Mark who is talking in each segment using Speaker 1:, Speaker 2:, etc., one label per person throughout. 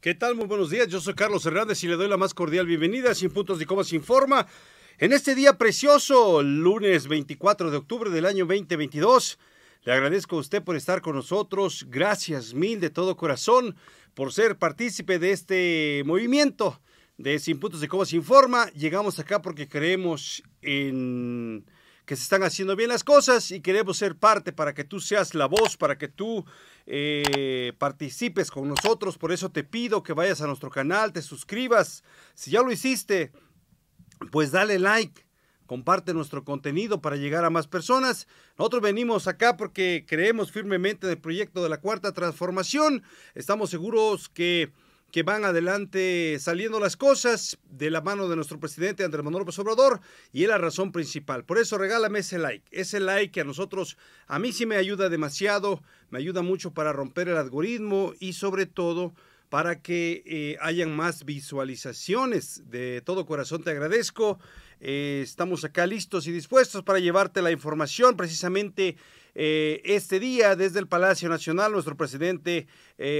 Speaker 1: ¿Qué tal? Muy buenos días. Yo soy Carlos Hernández y le doy la más cordial bienvenida a Sin Puntos de Coma Sin Informa. En este día precioso, lunes 24 de octubre del año 2022, le agradezco a usted por estar con nosotros. Gracias mil de todo corazón por ser partícipe de este movimiento de Sin Puntos de Coma Comas Informa. Llegamos acá porque creemos en que se están haciendo bien las cosas y queremos ser parte para que tú seas la voz, para que tú eh, participes con nosotros. Por eso te pido que vayas a nuestro canal, te suscribas. Si ya lo hiciste, pues dale like. Comparte nuestro contenido para llegar a más personas. Nosotros venimos acá porque creemos firmemente en el proyecto de la cuarta transformación. Estamos seguros que que van adelante saliendo las cosas de la mano de nuestro presidente Andrés Manuel López Obrador y es la razón principal. Por eso regálame ese like, ese like que a nosotros, a mí sí me ayuda demasiado, me ayuda mucho para romper el algoritmo y sobre todo para que eh, hayan más visualizaciones. De todo corazón te agradezco. Eh, estamos acá listos y dispuestos para llevarte la información precisamente. Eh, este día desde el Palacio Nacional nuestro presidente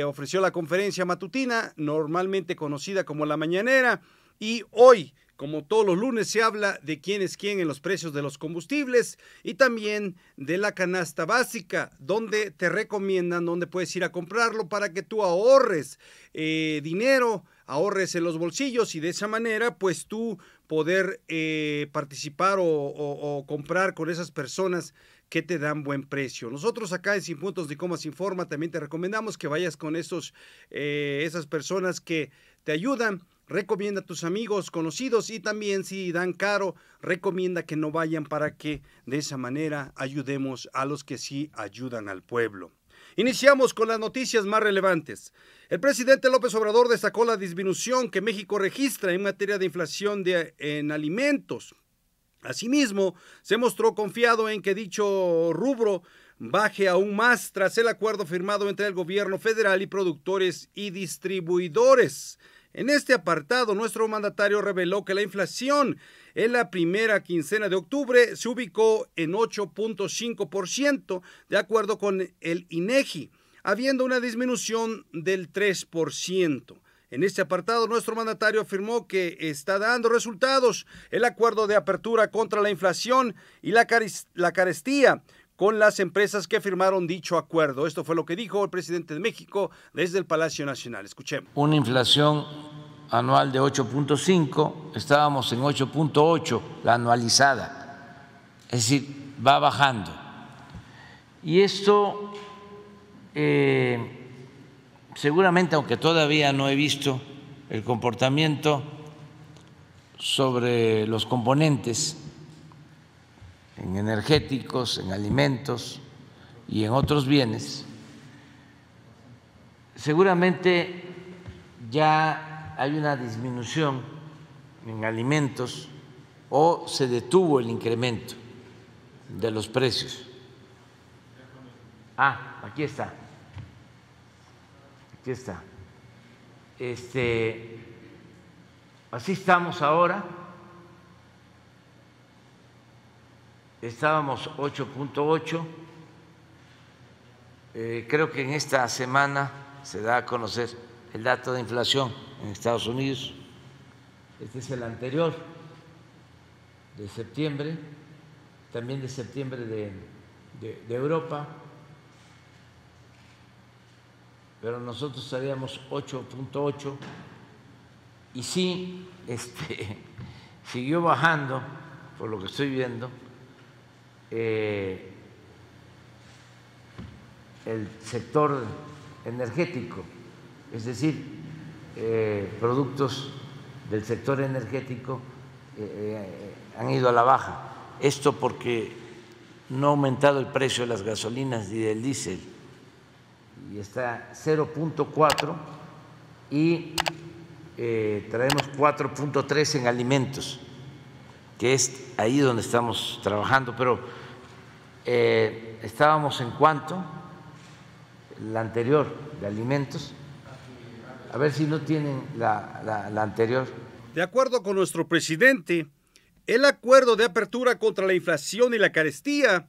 Speaker 1: ofreció la conferencia matutina, normalmente conocida como la mañanera. Y hoy, como todos los lunes, se habla de quién es quién en los precios de los combustibles y también de la canasta básica, donde te recomiendan, donde puedes ir a comprarlo para que tú ahorres eh, dinero, ahorres en los bolsillos y de esa manera, pues tú poder eh, participar o, comprar con esas personas que te dan buen precio. Nosotros acá en Sin Puntos de Comas Informa también te recomendamos que vayas con esos, eh, esas personas que te ayudan recomienda a tus amigos, conocidos y también si dan caro, recomienda que no vayan para que de esa manera ayudemos a los que sí ayudan al pueblo. Iniciamos con las noticias más relevantes. El presidente López Obrador destacó la disminución que México registra en materia de inflación de, en alimentos. Asimismo, se mostró confiado en que dicho rubro baje aún más tras el acuerdo firmado entre el gobierno federal y productores y distribuidores. En este apartado, nuestro mandatario reveló que la inflación en la primera quincena de octubre se ubicó en 8.5%, de acuerdo con el INEGI, habiendo una disminución del 3%. En este apartado, nuestro mandatario afirmó que está dando resultados el acuerdo de apertura contra la inflación y la, la carestía con las empresas que firmaron dicho acuerdo. Esto fue lo que dijo el presidente de México desde el Palacio Nacional. Escuchemos. Una
Speaker 2: inflación anual de 8.5, estábamos en 8.8, la anualizada. Es decir, va bajando. Y esto, eh, seguramente, aunque todavía no he visto el comportamiento sobre los componentes en energéticos, en alimentos y en otros bienes, seguramente ya hay una disminución en alimentos o se detuvo el incremento de los precios. Ah, aquí está. Aquí está. Este, así estamos ahora. estábamos 8.8, eh, creo que en esta semana se da a conocer el dato de inflación en Estados Unidos, este es el anterior de septiembre, también de septiembre de, Europa, pero nosotros salíamos 8.8 y sí, este, siguió bajando, por lo que estoy viendo, eh, el sector energético, es decir, eh, productos del sector energético eh, han ido a la baja. Esto porque no ha aumentado el precio de las gasolinas ni del diésel y está 0.4 y traemos 4.3 en alimentos que es ahí donde estamos trabajando, pero eh, estábamos en cuanto la anterior de alimentos. A ver si no tienen la, la anterior.
Speaker 1: De acuerdo con nuestro presidente, el acuerdo de apertura contra la inflación y la carestía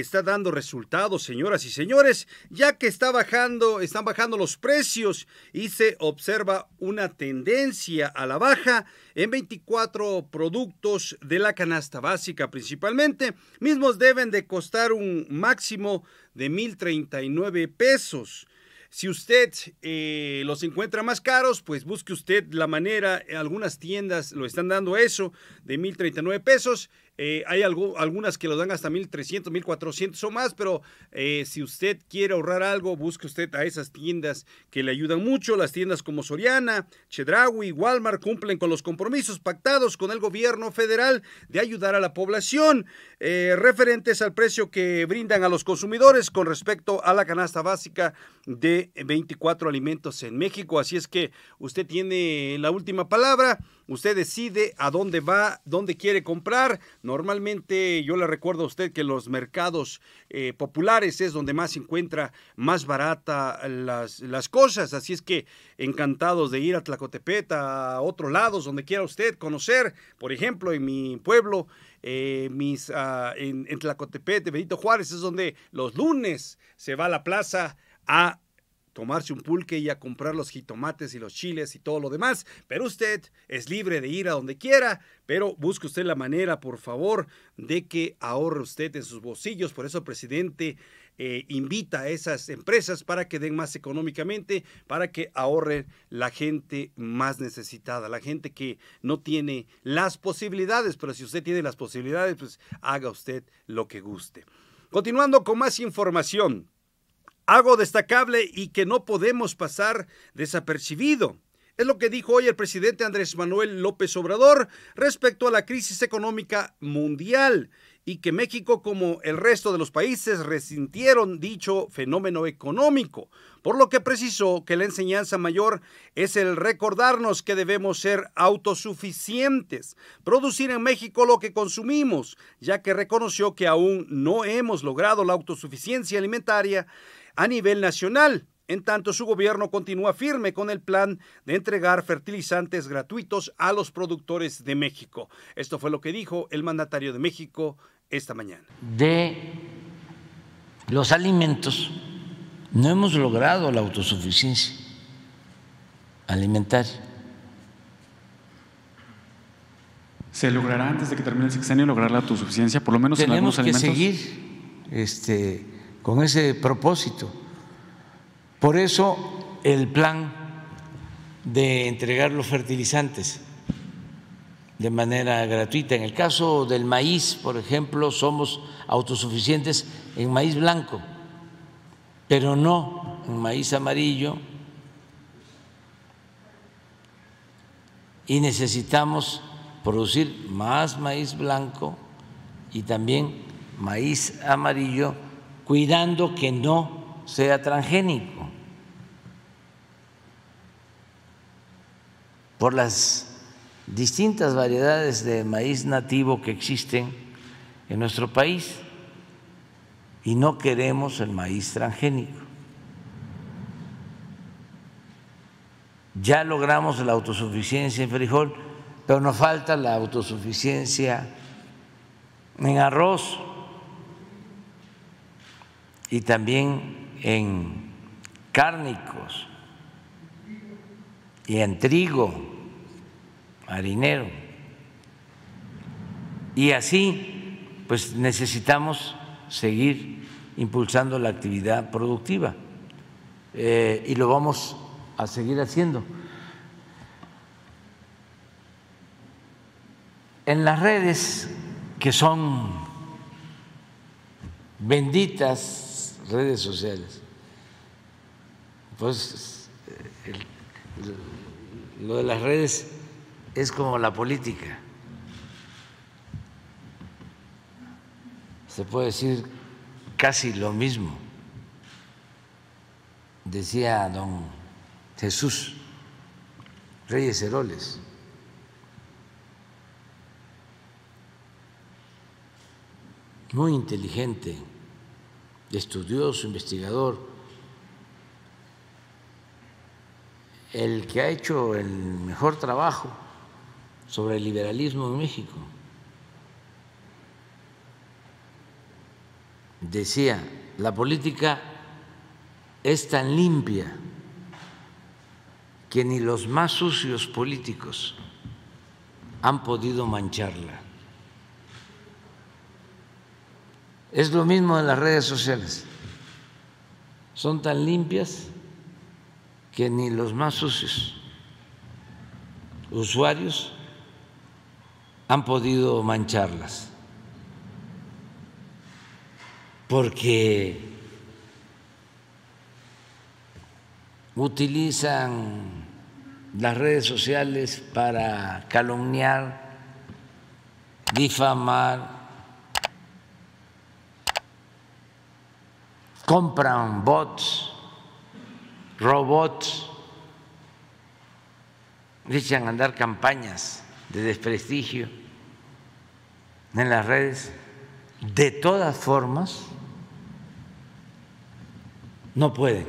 Speaker 1: está dando resultados, señoras y señores, ya que está bajando, están bajando los precios y se observa una tendencia a la baja en 24 productos de la canasta básica principalmente, mismos deben de costar un máximo de 1.039 pesos. Si usted eh, los encuentra más caros, pues busque usted la manera, algunas tiendas lo están dando eso, de 1.039 pesos. Eh, hay algo, algunas que lo dan hasta 1.300, 1.400 o más, pero eh, si usted quiere ahorrar algo, busque usted a esas tiendas que le ayudan mucho. Las tiendas como Soriana, Chedraui, Walmart cumplen con los compromisos pactados con el gobierno federal de ayudar a la población eh, referentes al precio que brindan a los consumidores con respecto a la canasta básica de 24 alimentos en México. Así es que usted tiene la última palabra Usted decide a dónde va, dónde quiere comprar. Normalmente yo le recuerdo a usted que los mercados eh, populares es donde más se encuentra más barata las, cosas. Así es que encantados de ir a Tlacotepeta, a otros lados, donde quiera usted conocer. Por ejemplo, en mi pueblo, eh, mis, ah, en, en Benito Juárez, es donde los lunes se va a la plaza a tomarse un pulque y a comprar los jitomates y los chiles y todo lo demás. Pero usted es libre de ir a donde quiera, pero busque usted la manera, por favor, de que ahorre usted en sus bolsillos. Por eso, presidente, eh, invita a esas empresas para que den más económicamente, para que ahorren la gente más necesitada, la gente que no tiene las posibilidades, pero si usted tiene las posibilidades, pues haga usted lo que guste. Continuando con más información algo destacable y que no podemos pasar desapercibido. Es lo que dijo hoy el presidente Andrés Manuel López Obrador respecto a la crisis económica mundial y que México, como el resto de los países, resintieron dicho fenómeno económico, por lo que precisó que la enseñanza mayor es el recordarnos que debemos ser autosuficientes, producir en México lo que consumimos, ya que reconoció que aún no hemos logrado la autosuficiencia alimentaria a nivel nacional. En tanto, su gobierno continúa firme con el plan de entregar fertilizantes gratuitos a los productores de México. Esto fue lo que dijo el mandatario de México esta mañana.
Speaker 2: De los alimentos, no hemos logrado la autosuficiencia alimentaria. ¿Se logrará antes de que termine el sexenio lograr la autosuficiencia, por lo menos en algunos alimentos? Tenemos que seguir este, con ese propósito. Por eso el plan de entregar los fertilizantes de manera gratuita. En el caso del maíz, por ejemplo, somos autosuficientes en maíz blanco, pero no en maíz amarillo. Y necesitamos producir más maíz blanco y también maíz amarillo, cuidando que no sea transgénico por las distintas variedades de maíz nativo que existen en nuestro país y no queremos el maíz transgénico. Ya logramos la autosuficiencia en frijol, pero nos falta la autosuficiencia en arroz y también en cárnicos y en trigo marinero. Y así, pues necesitamos seguir impulsando la actividad productiva eh, y lo vamos a seguir haciendo. En las redes que son benditas redes sociales, pues eh, lo de las redes es como la política. Se puede decir casi lo mismo, decía don Jesús Reyes Heroles. Muy inteligente, estudioso, investigador. el que ha hecho el mejor trabajo sobre el liberalismo en México. Decía, la política es tan limpia que ni los más sucios políticos han podido mancharla. Es lo mismo en las redes sociales. Son tan limpias que ni los más sucios usuarios han podido mancharlas, porque utilizan las redes sociales para calumniar, difamar, compran bots, robots, echan andar campañas de desprestigio en las redes, de todas formas, no pueden.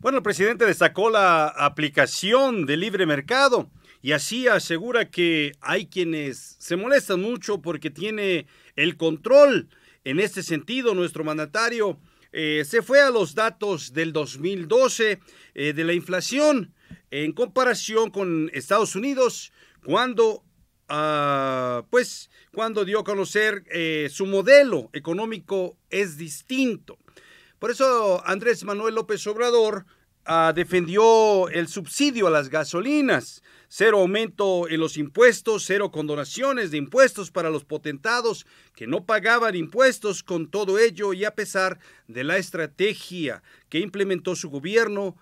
Speaker 1: Bueno, el presidente destacó la aplicación del libre mercado y así asegura que hay quienes se molestan mucho porque tiene el control. En este sentido, nuestro mandatario eh, se fue a los datos del 2012 eh, de la inflación en comparación con Estados Unidos, cuando Ah, pues cuando dio a conocer eh, su modelo económico es distinto. Por eso Andrés Manuel López Obrador ah, defendió el subsidio a las gasolinas, cero aumento en los impuestos, cero condonaciones de impuestos para los potentados que no pagaban impuestos con todo ello y a pesar de la estrategia que implementó su gobierno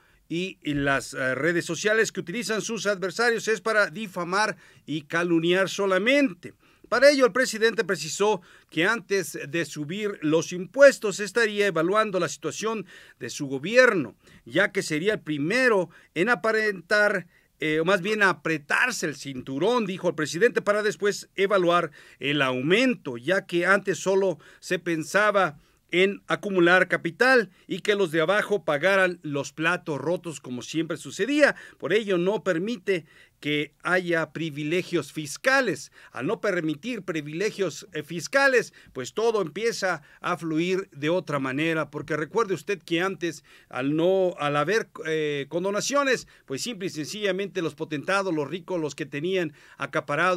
Speaker 1: y las eh, redes sociales que utilizan sus adversarios es para difamar y calumniar solamente. Para ello, el presidente precisó que antes de subir los impuestos estaría evaluando la situación de su gobierno, ya que sería el primero en aparentar eh, o más bien apretarse el cinturón, dijo el presidente, para después evaluar el aumento, ya que antes solo se pensaba en acumular capital y que los de abajo pagaran los platos rotos como siempre sucedía. Por ello no permite que haya privilegios fiscales. Al no permitir privilegios eh, fiscales, pues todo empieza a fluir de otra manera, porque recuerde usted que antes, al no, al haber eh, condonaciones, pues simple y sencillamente los potentados, los ricos, los que tenían acaparado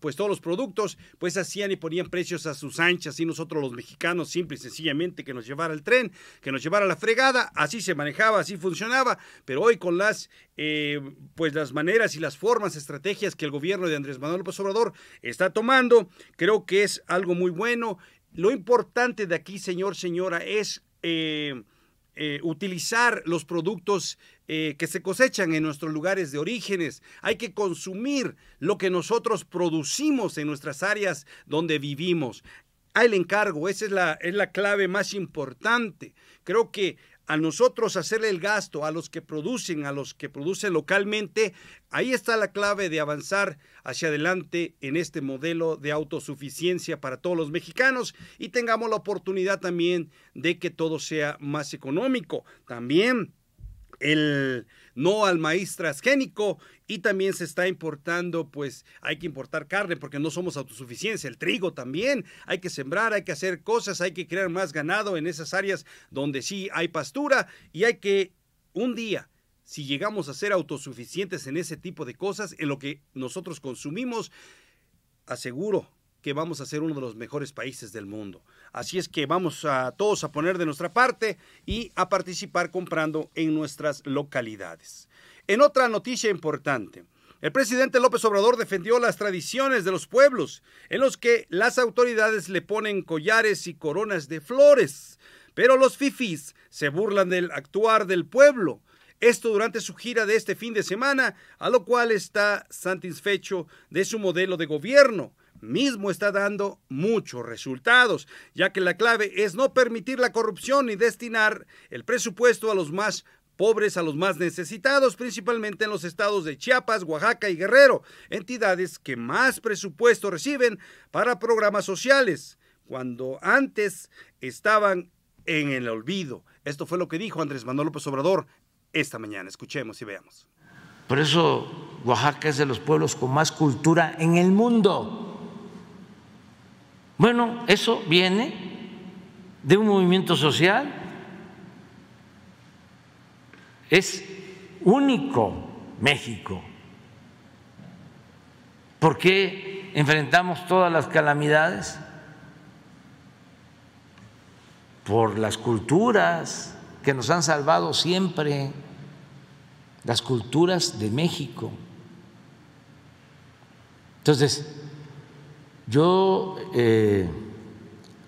Speaker 1: pues todos los productos, pues hacían y ponían precios a sus anchas, y nosotros los mexicanos, simple y sencillamente que nos llevara el tren, que nos llevara la fregada, así se manejaba, así funcionaba, pero hoy con las eh, pues las maneras y las formas, estrategias que el gobierno de Andrés Manuel López Obrador está tomando. Creo que es algo muy bueno. Lo importante de aquí, señor, señora, es eh, eh, utilizar los productos que se cosechan en nuestros lugares de orígenes. Hay que consumir lo que nosotros producimos en nuestras áreas donde vivimos. hay el encargo, esa es la, es la clave más importante. Creo que a nosotros hacerle el gasto, a los que producen, a los que producen localmente, ahí está la clave de avanzar hacia adelante en este modelo de autosuficiencia para todos los mexicanos y tengamos la oportunidad también de que todo sea más económico. También el no al maíz transgénico y también se está importando, pues hay que importar carne porque no somos autosuficiencia, el trigo también, hay que sembrar, hay que hacer cosas, hay que crear más ganado en esas áreas donde sí hay pastura y hay que un día si llegamos a ser autosuficientes en ese tipo de cosas, en lo que nosotros consumimos, aseguro que vamos a ser uno de los mejores países del mundo. Así es que vamos a todos a poner de nuestra parte y a participar comprando en nuestras localidades. En otra noticia importante, el presidente López Obrador defendió las tradiciones de los pueblos, en los que las autoridades le ponen collares y coronas de flores, pero los fifis se burlan del actuar del pueblo. Esto durante su gira de este fin de semana, a lo cual está satisfecho de su modelo de gobierno mismo está dando muchos resultados, ya que la clave es no permitir la corrupción y destinar el presupuesto a los más pobres, a los más necesitados, principalmente en los estados de Chiapas, Oaxaca y Guerrero, entidades que más presupuesto reciben para programas sociales, cuando antes estaban en el olvido. Esto fue lo que dijo Andrés Manuel López Obrador esta mañana. Escuchemos y veamos.
Speaker 2: Por eso Oaxaca es de los pueblos con más cultura en el mundo. Bueno, eso viene de un movimiento social, es único México. ¿Por qué enfrentamos todas las calamidades? Por las culturas que nos han salvado siempre, las culturas de México. Entonces, yo eh,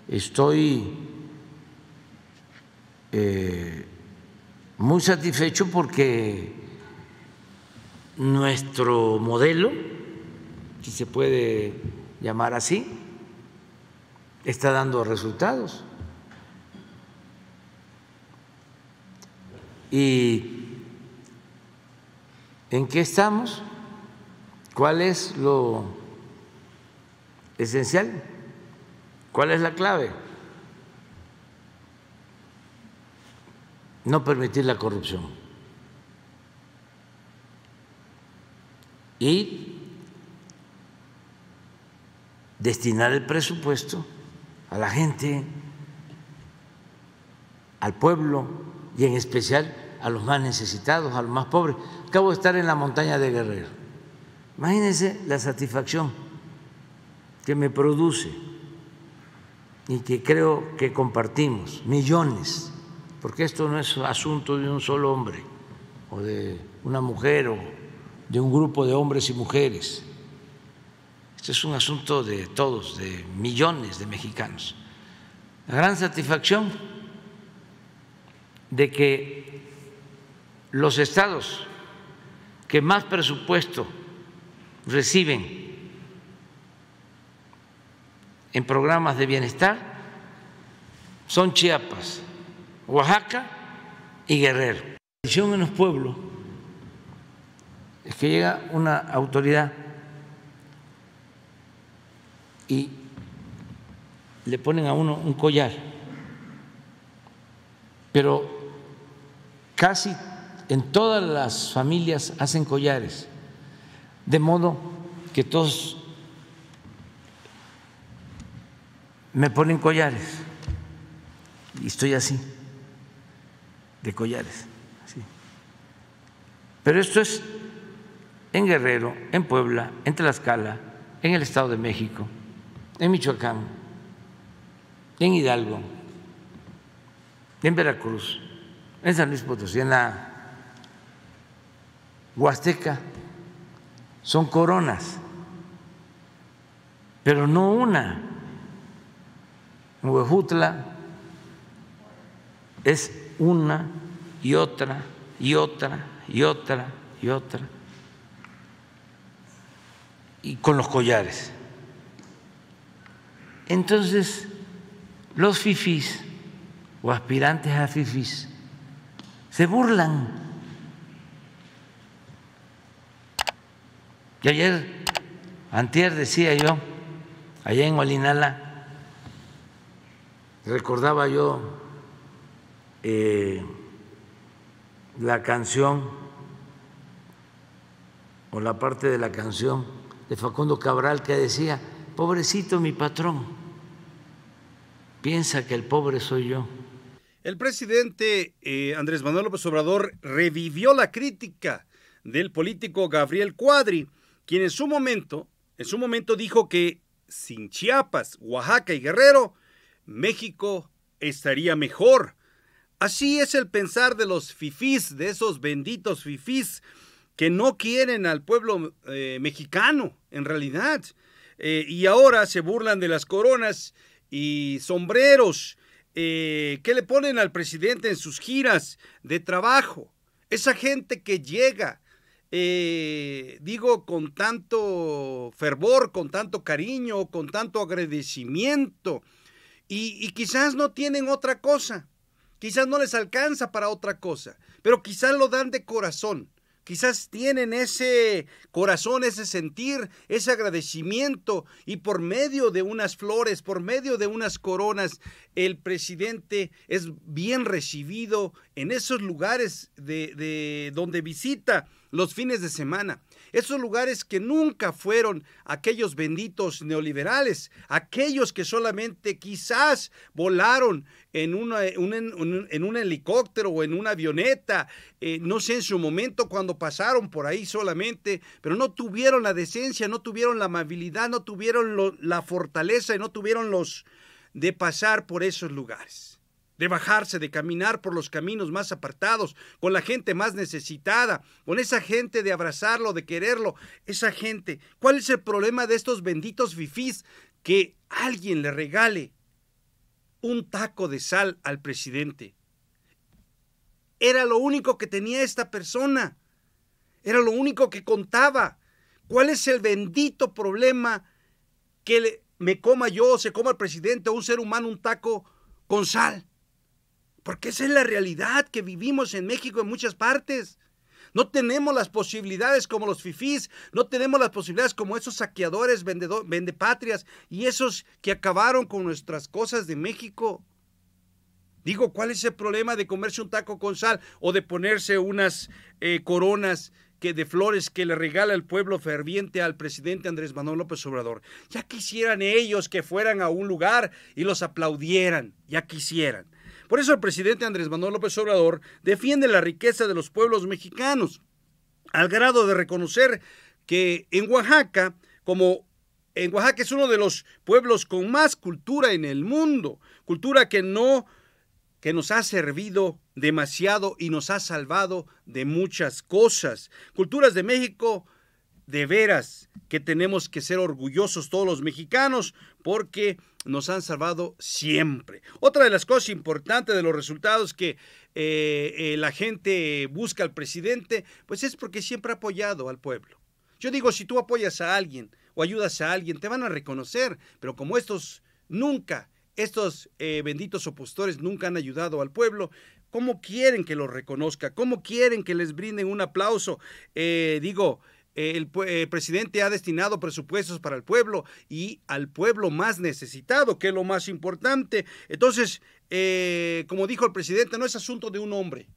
Speaker 2: estoy eh, muy satisfecho porque nuestro modelo, si se puede llamar así, está dando resultados. ¿Y en qué estamos? ¿Cuál es lo esencial. ¿Cuál es la clave? No permitir la corrupción. Y destinar el presupuesto a la gente, al pueblo y en especial a los más necesitados, a los más pobres. Acabo de estar en la montaña de Guerrero. Imagínense la satisfacción que me produce y que creo que compartimos, millones, porque esto no es asunto de un solo hombre o de una mujer o de un grupo de hombres y mujeres. Este es un asunto de todos, de millones de mexicanos. La gran satisfacción de que los estados que más presupuesto reciben en programas de bienestar son Chiapas, Oaxaca y Guerrero. La tradición en los pueblos es que llega una autoridad y le ponen a uno un collar, pero casi en todas las familias hacen collares, de modo que todos me ponen collares y estoy así, de collares. Pero esto es en Guerrero, en Puebla, en Tlaxcala, en el Estado de México, en Michoacán, en Hidalgo, en Veracruz, en San Luis Potosí, en la Huasteca. Son coronas, pero no una en Huejutla es una y otra y otra y otra y otra. Y con los collares. Entonces, los fifis o aspirantes a fifis se burlan. Y ayer, antier decía yo, allá en Olinala, Recordaba yo eh, la canción o la parte de la canción de Facundo Cabral que decía, pobrecito mi patrón, piensa que el pobre soy yo.
Speaker 1: El presidente eh, Andrés Manuel López Obrador revivió la crítica del político Gabriel Cuadri, quien en su momento, en su momento dijo que sin Chiapas, Oaxaca y Guerrero México estaría mejor. Así es el pensar de los fifís, de esos benditos fifís que no quieren al pueblo eh, mexicano, en realidad. Eh, y ahora se burlan de las coronas y sombreros eh, que le ponen al presidente en sus giras de trabajo. Esa gente que llega, digo, con tanto fervor, con tanto cariño, con tanto agradecimiento, y, quizás no tienen otra cosa, quizás no les alcanza para otra cosa, pero quizás lo dan de corazón. Quizás tienen ese corazón, ese sentir, ese agradecimiento y por medio de unas flores, por medio de unas coronas, el presidente es bien recibido en esos lugares de donde visita los fines de semana esos lugares que nunca fueron aquellos benditos neoliberales, aquellos que solamente quizás volaron en, un, en un helicóptero o en una avioneta, eh, no sé en su momento cuando pasaron por ahí solamente, pero no tuvieron la decencia, no tuvieron la amabilidad, no tuvieron la fortaleza y no tuvieron los de pasar por esos lugares de bajarse, de caminar por los caminos más apartados, con la gente más necesitada, con esa gente de abrazarlo, de quererlo, esa gente. ¿Cuál es el problema de estos benditos fifís? Que alguien le regale un taco de sal al presidente. Era lo único que tenía esta persona. Era lo único que contaba. ¿Cuál es el bendito problema que me coma yo, se coma el presidente o un ser humano un taco con sal? Porque esa es la realidad que vivimos en México en muchas partes. No tenemos las posibilidades como los fifís, no tenemos las posibilidades como esos saqueadores, vendepatrias y esos que acabaron con nuestras cosas de México. Digo, ¿cuál es el problema de comerse un taco con sal o de ponerse unas eh, coronas que de flores que le regala el pueblo ferviente al presidente Andrés Manuel López Obrador? Ya quisieran ellos que fueran a un lugar y los aplaudieran, ya quisieran por eso el presidente Andrés Manuel López Obrador defiende la riqueza de los pueblos mexicanos, al grado de reconocer que en Oaxaca, como en Oaxaca es uno de los pueblos con más cultura en el mundo, cultura que no que nos ha servido demasiado y nos ha salvado de muchas cosas. Culturas de México de veras que tenemos que ser orgullosos todos los mexicanos porque nos han salvado siempre. Otra de las cosas importantes de los resultados que eh, eh, la gente busca al presidente, pues es porque siempre ha apoyado al pueblo. Yo digo, si tú apoyas a alguien o ayudas a alguien, te van a reconocer, pero como estos nunca, estos eh, benditos opositores nunca han ayudado al pueblo, ¿cómo quieren que los reconozca? ¿Cómo quieren que les brinden un aplauso? digo, el, eh, presidente ha destinado presupuestos para el pueblo y al pueblo más necesitado, que es lo más importante. Entonces, eh, como dijo el presidente, no es asunto de un hombre,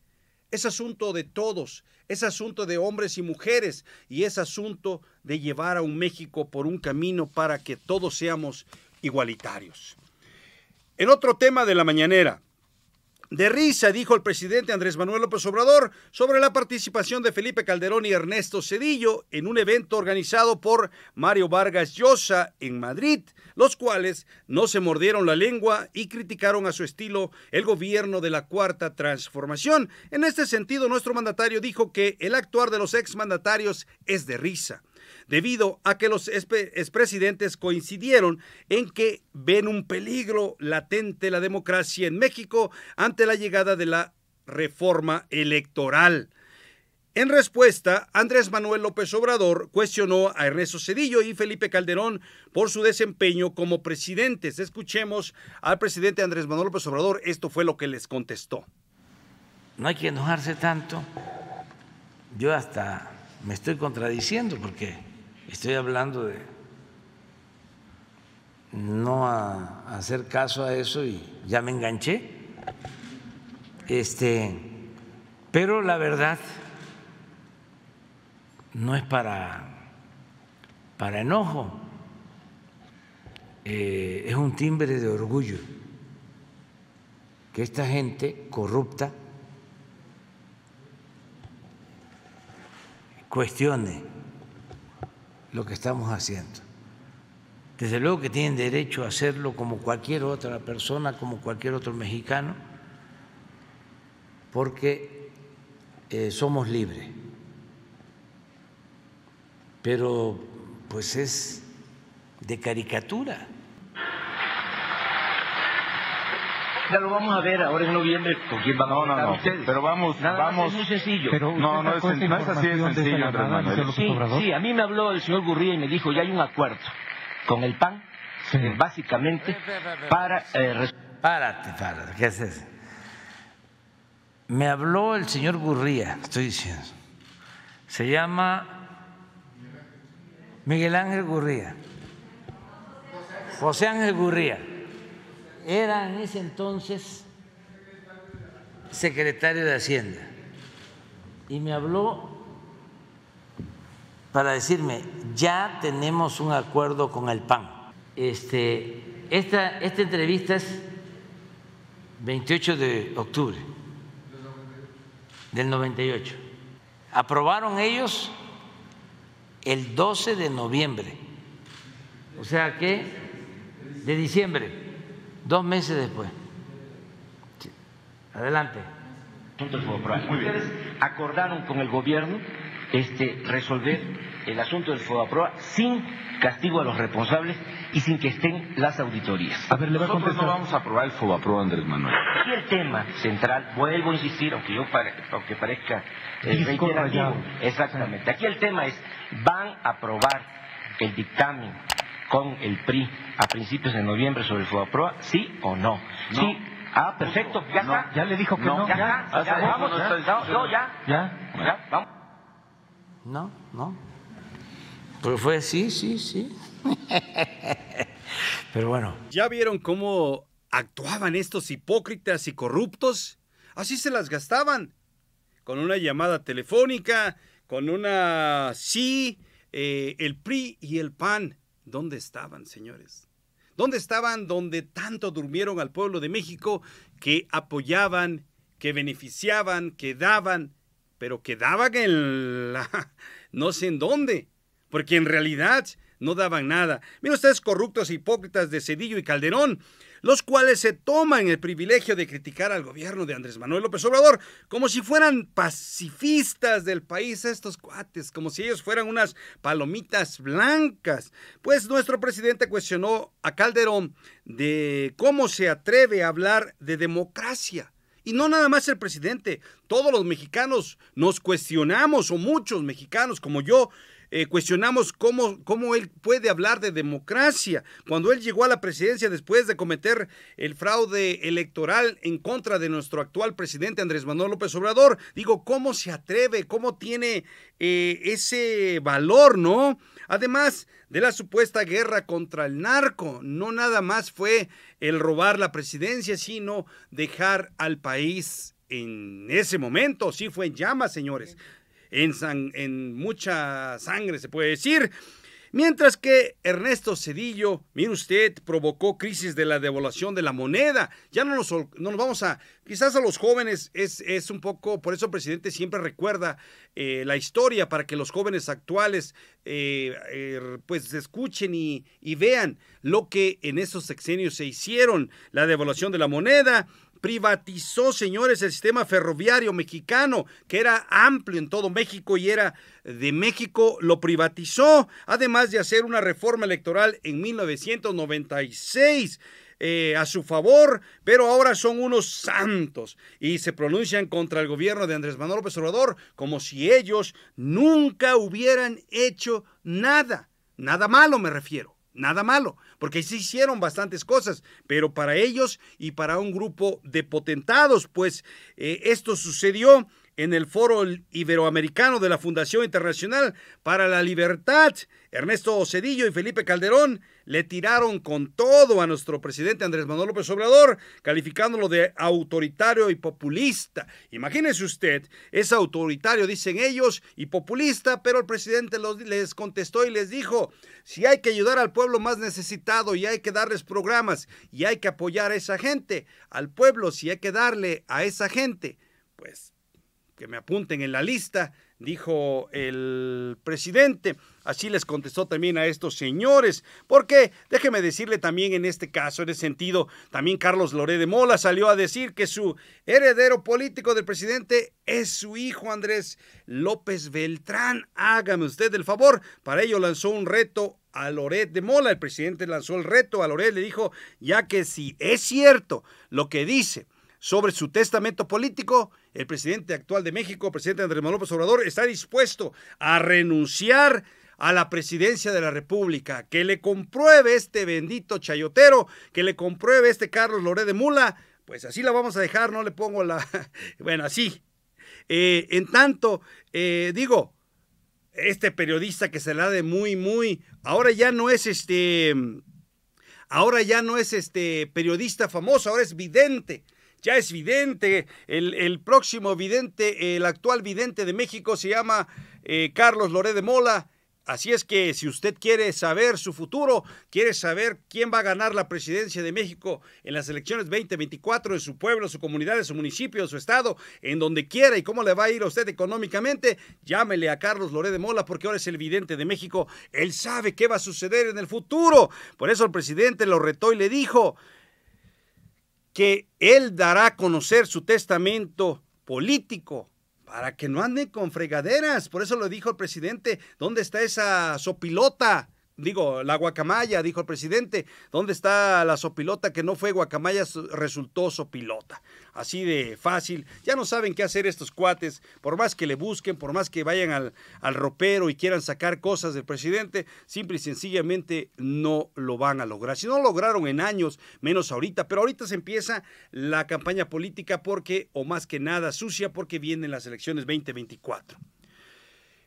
Speaker 1: es asunto de todos, es asunto de hombres y mujeres y es asunto de llevar a un México por un camino para que todos seamos igualitarios. El otro tema de la mañanera, de risa, dijo el presidente Andrés Manuel López Obrador sobre la participación de Felipe Calderón y Ernesto Cedillo en un evento organizado por Mario Vargas Llosa en Madrid, los cuales no se mordieron la lengua y criticaron a su estilo el gobierno de la Cuarta Transformación. En este sentido, nuestro mandatario dijo que el actuar de los exmandatarios es de risa debido a que los expresidentes coincidieron en que ven un peligro latente la democracia en México ante la llegada de la reforma electoral. En respuesta, Andrés Manuel López Obrador cuestionó a Ernesto Cedillo y Felipe Calderón por su desempeño como presidentes. Escuchemos al presidente Andrés Manuel López Obrador, esto fue lo que les contestó.
Speaker 2: No hay que enojarse tanto. Yo hasta me estoy contradiciendo porque estoy hablando de no hacer caso a eso y ya me enganché. Este, pero la verdad no es para, para enojo, eh, es un timbre de orgullo que esta gente corrupta cuestione lo que estamos haciendo. Desde luego que tienen derecho a hacerlo como cualquier otra persona, como cualquier otro mexicano, porque eh, somos libres. Pero pues es de caricatura. Ya lo vamos a ver ahora en noviembre con quién no, no, no. Pero vamos, vamos. es muy sencillo. no, no es, no es así de sencillo, Sí, sí, a mí me habló el señor Gurría y me dijo, ya hay un acuerdo con el PAN, eh, básicamente, para... Eh, párate, párate, ¿qué haces? Me habló el señor Gurría, estoy diciendo. Se llama Miguel Ángel Gurría. José Ángel Gurría era en ese entonces secretario de Hacienda y me habló para decirme, ya tenemos un acuerdo con el PAN. Este, esta, esta entrevista es 28 de octubre del 98. Aprobaron ellos el 12 de noviembre, o sea que de diciembre dos meses después. Adelante. Ustedes acordaron con el gobierno este, resolver el asunto del FOBAPROA sin castigo a los responsables y sin que estén las auditorías. A ver, le Nosotros no vamos
Speaker 1: a aprobar el FOBAPROA, Andrés Manuel.
Speaker 2: Aquí el tema central, vuelvo a insistir, aunque yo parezca eh, reiterativo, exactamente. Aquí el tema es, van a aprobar el dictamen con el PRI a principios de noviembre sobre el Proa, sí o no? Sí. Ah, perfecto, ya Ya le dijo que no. Ya, vamos, no,
Speaker 1: ya. Ya. Ya, vamos.
Speaker 2: No, no.
Speaker 1: Pero pues fue sí, sí, sí.
Speaker 2: Pero bueno.
Speaker 1: ¿Ya vieron cómo actuaban estos hipócritas y corruptos? Así se las gastaban. Con una llamada telefónica, con una sí, eh, el PRI y el PAN ¿Dónde estaban, señores? ¿Dónde estaban donde tanto durmieron al pueblo de México que apoyaban, que beneficiaban, que daban, pero que daban en la... no sé en dónde? Porque en realidad no daban nada. Miren ustedes, corruptos hipócritas de Cedillo y Calderón, los cuales se toman el privilegio de criticar al gobierno de Andrés Manuel López Obrador, como si fueran pacifistas del país estos cuates, como si ellos fueran unas palomitas blancas. Pues nuestro presidente cuestionó a Calderón de cómo se atreve a hablar de democracia. Y no nada más el presidente, todos los mexicanos nos cuestionamos, o muchos mexicanos como yo, eh, cuestionamos cómo, él puede hablar de democracia cuando él llegó a la presidencia después de cometer el fraude electoral en contra de nuestro actual presidente Andrés Manuel López Obrador. Digo, ¿cómo se atreve? ¿Cómo tiene eh, ese valor, no? Además de la supuesta guerra contra el narco, no nada más fue el robar la presidencia, sino dejar al país en ese momento, sí fue en llamas, señores en, mucha sangre, se puede decir. Mientras que Ernesto Cedillo, mire usted, provocó crisis de la devaluación de la moneda. Ya no nos, no nos vamos a, quizás a los jóvenes es, es un poco, por eso el presidente siempre recuerda eh, la historia para que los jóvenes actuales eh, er, pues escuchen y, vean lo que en esos sexenios se hicieron, la devaluación de la moneda, privatizó, señores, el sistema ferroviario mexicano, que era amplio en todo México y era de México, lo privatizó, además de hacer una reforma electoral en 1996. Eh, a su favor, pero ahora son unos santos y se pronuncian contra el gobierno de Andrés Manuel López Obrador como si ellos nunca hubieran hecho nada, nada malo me refiero. Nada malo, porque sí hicieron bastantes cosas, pero para ellos y para un grupo de potentados, pues eh, esto sucedió en el Foro Iberoamericano de la Fundación Internacional para la Libertad Ernesto Cedillo y Felipe Calderón le tiraron con todo a nuestro presidente Andrés Manuel López Obrador, calificándolo de autoritario y populista. Imagínese usted, es autoritario, dicen ellos, y populista, pero el presidente les contestó y les dijo, si hay que ayudar al pueblo más necesitado y hay que darles programas y hay que apoyar a esa gente, al pueblo si hay que darle a esa gente, pues que me apunten en la lista dijo el presidente. Así les contestó también a estos señores, porque déjeme decirle también en este caso, en ese sentido, también Carlos Loré de Mola salió a decir que su heredero político del presidente es su hijo Andrés López Beltrán. Hágame usted el favor. Para ello lanzó un reto a Loret de Mola. El presidente lanzó el reto a Loret, le dijo, ya que si es cierto lo que dice sobre su testamento político, el presidente actual de México, presidente Andrés Manuel López Obrador, está dispuesto a renunciar a la presidencia de la República. Que le compruebe este bendito chayotero, que le compruebe este Carlos Loré de Mula. Pues así la vamos a dejar, no le pongo la... Bueno, así. Eh, en tanto, eh, digo, este periodista que se la de muy, muy... Ahora ya no es este... Ahora ya no es este periodista famoso, ahora es vidente ya es vidente. El, próximo vidente, el actual vidente de México se llama eh, Carlos Loré de Mola. Así es que si usted quiere saber su futuro, quiere saber quién va a ganar la presidencia de México en las elecciones 2024 en su pueblo, su comunidad, de su municipio, su estado, en donde quiera y cómo le va a ir a usted económicamente, llámele a Carlos Loré de Mola porque ahora es el vidente de México. Él sabe qué va a suceder en el futuro. Por eso el presidente lo retó y le dijo, que él dará a conocer su testamento político para que no ande con fregaderas. Por eso lo dijo el presidente, ¿dónde está esa sopilota? digo, la guacamaya, dijo el presidente, ¿dónde está la sopilota que no fue guacamaya, resultó sopilota? Así de fácil, ya no saben qué hacer estos cuates, por más que le busquen, por más que vayan al, ropero y quieran sacar cosas del presidente, simple y sencillamente no lo van a lograr. Si no lo lograron en años, menos ahorita, pero ahorita se empieza la campaña política porque, o más que nada, sucia porque vienen las elecciones 2024.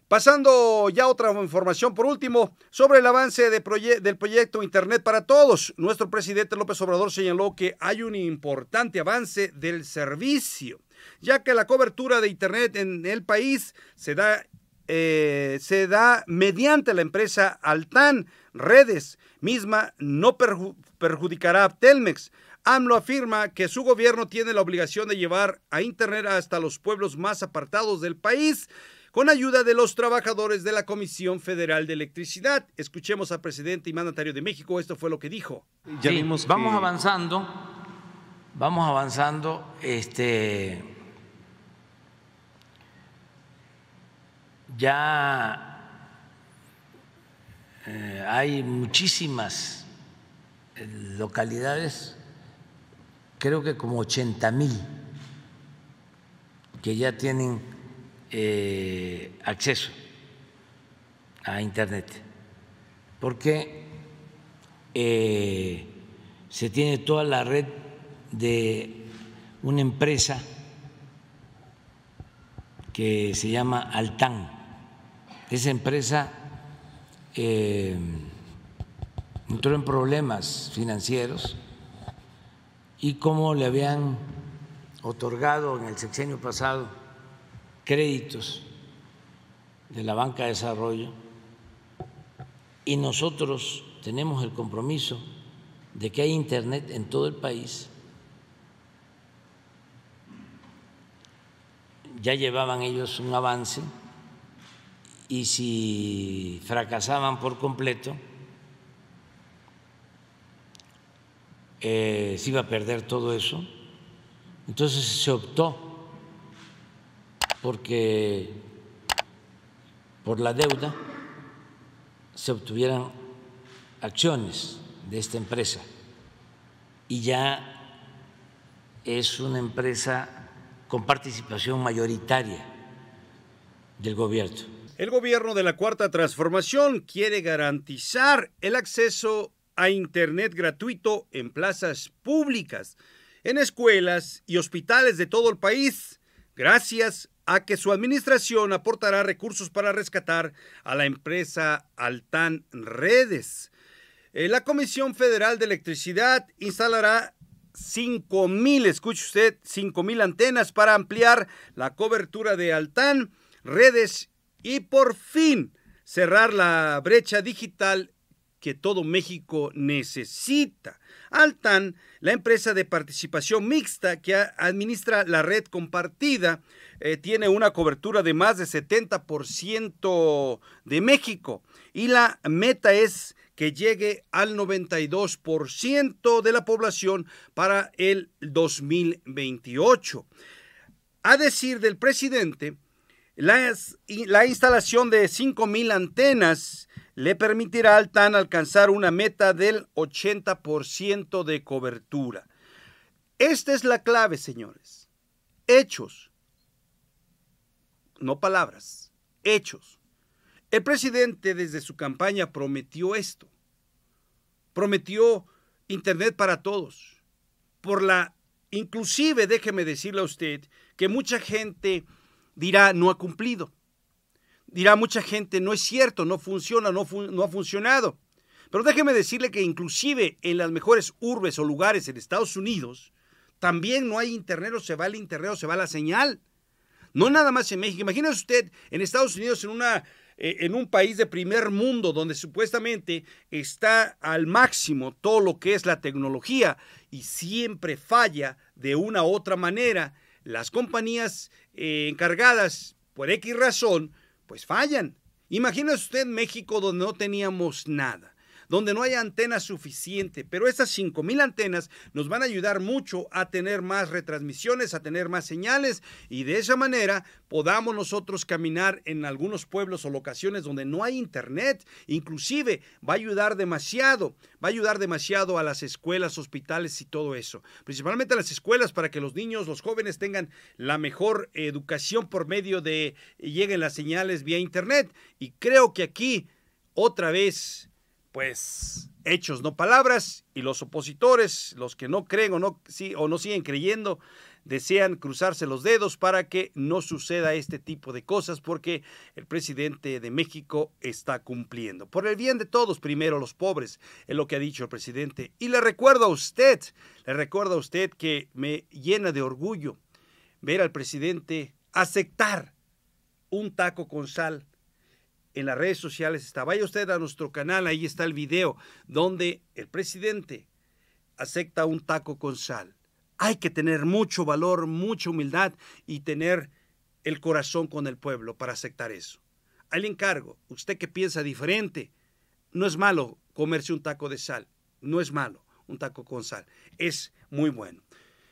Speaker 1: Pasando ya otra información, por último, sobre el avance del proyecto Internet para Todos, nuestro presidente López Obrador señaló que hay un importante avance del servicio, ya que la cobertura de Internet en el país se da, eh, se da mediante la empresa Altan Redes, misma no perjudicará a Telmex. AMLO afirma que su gobierno tiene la obligación de llevar a Internet hasta los pueblos más apartados del país con ayuda de los trabajadores de la Comisión Federal de Electricidad. Escuchemos al presidente y mandatario de México, esto fue lo que dijo. Ya vimos Vamos
Speaker 2: avanzando, vamos avanzando, este, ya eh, hay muchísimas eh, localidades, creo que como 80 mil, que ya tienen eh, acceso a Internet, porque eh, se tiene toda la red de una empresa que se llama Altan. Esa empresa eh, entró en problemas financieros y como le habían otorgado en el sexenio pasado créditos de la banca de desarrollo y nosotros tenemos el compromiso de que hay Internet en todo el país. Ya llevaban ellos un avance y si fracasaban por completo, eh, se iba a perder todo eso. Entonces se optó porque por la deuda se obtuvieran acciones de esta empresa y ya es una empresa con participación
Speaker 1: mayoritaria del gobierno. El gobierno de la Cuarta Transformación quiere garantizar el acceso a Internet gratuito en plazas públicas, en escuelas y hospitales de todo el país gracias a que su administración aportará recursos para rescatar a la empresa Altan Redes. Eh, la Comisión Federal de Electricidad instalará 5.000, escuche usted, 5.000 antenas para ampliar la cobertura de Altán, redes y por fin cerrar la brecha digital que todo México necesita. Altan, la empresa de participación mixta que administra la red compartida, eh, tiene una cobertura de más de 70% de México y la meta es que llegue al 92% de la población para el 2028. A decir del presidente, la instalación de 5.000 antenas le permitirá al TAN alcanzar una meta del 80% de cobertura. Esta es la clave, señores. Hechos, no palabras, hechos. El presidente desde su campaña prometió esto. Prometió Internet para todos. Por la, inclusive déjeme decirle a usted que mucha gente dirá no ha cumplido dirá mucha gente, no es cierto, no funciona, no, no ha funcionado. Pero déjeme decirle que inclusive en las mejores urbes o lugares en Estados Unidos, también no hay internet o se va el internet o se va la señal. No nada más en México. Imagínese usted en Estados Unidos, en, una, eh, en un país de primer mundo donde supuestamente está al máximo todo lo que es la tecnología y siempre falla de una u otra manera. Las compañías eh, encargadas, por X razón, pues fallan. Imagínese usted México donde no teníamos nada donde no haya antena suficiente, pero esas 5.000 antenas nos van a ayudar mucho a tener más retransmisiones, a tener más señales y de esa manera podamos nosotros caminar en algunos pueblos o locaciones donde no hay internet. Inclusive va a ayudar demasiado, va a ayudar demasiado a las escuelas, hospitales y todo eso. Principalmente a las escuelas para que los niños, los jóvenes tengan la mejor educación por medio de lleguen las señales vía internet. Y creo que aquí otra vez pues hechos, no palabras, y los opositores, los que no creen o no, siguen creyendo, desean cruzarse los dedos para que no suceda este tipo de cosas porque el presidente de México está cumpliendo. Por el bien de todos, primero los pobres, es lo que ha dicho el presidente. Y le recuerdo a usted, le recuerdo a usted que me llena de orgullo ver al presidente aceptar un taco con sal en las redes sociales está. Vaya usted a nuestro canal, ahí está el video donde el presidente acepta un taco con sal. Hay que tener mucho valor, mucha humildad y tener el corazón con el pueblo para aceptar eso. Al encargo, usted que piensa diferente, no es malo comerse un taco de sal, no es malo un taco con sal, es muy bueno.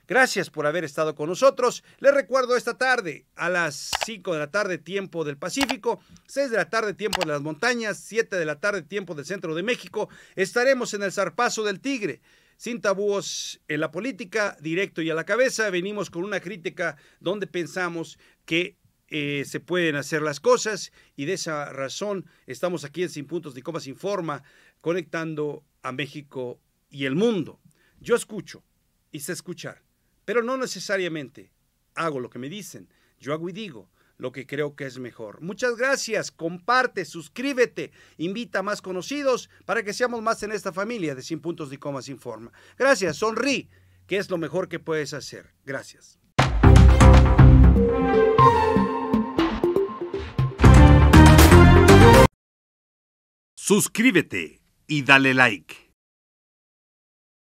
Speaker 1: Gracias por haber estado con nosotros. Les recuerdo esta tarde a las 5 de la tarde tiempo del Pacífico, 6 de la tarde tiempo de las montañas, 7 de la tarde tiempo del centro de México. Estaremos en el zarpazo del tigre. Sin tabúos en la política, directo y a la cabeza, venimos con una crítica donde pensamos que eh, se pueden hacer las cosas y de esa razón estamos aquí en Sin Puntos ni Comas Forma conectando a México y el mundo. Yo escucho y sé escuchar. Pero no necesariamente hago lo que me dicen, yo hago y digo lo que creo que es mejor. Muchas gracias, comparte, suscríbete, invita a más conocidos para que seamos más en esta familia de 100 Puntos Coma Comas Forma. Gracias, sonríe, que es lo mejor que puedes hacer. Gracias. Suscríbete y dale like.